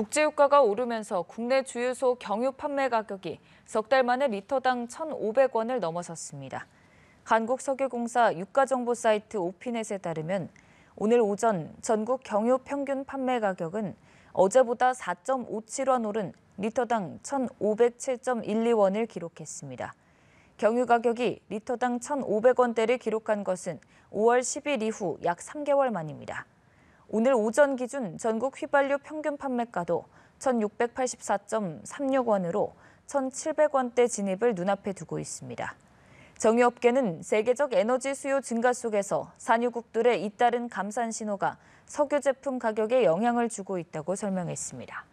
국제유가가 오르면서 국내 주유소 경유 판매 가격이 석 달 만에 리터당 1,500원을 넘어섰습니다. 한국석유공사 유가정보 사이트 오피넷에 따르면 오늘 오전 전국 경유 평균 판매 가격은 어제보다 4.57원 오른 리터당 1,507.12원을 기록했습니다. 경유 가격이 리터당 1,500원대를 기록한 것은 5월 10일 이후 약 3개월 만입니다. 오늘 오전 기준 전국 휘발유 평균 판매가도 1,684.36원으로 1,700원대 진입을 눈앞에 두고 있습니다. 정유업계는 세계적 에너지 수요 증가 속에서 산유국들의 잇따른 감산 신호가 석유 제품 가격에 영향을 주고 있다고 설명했습니다.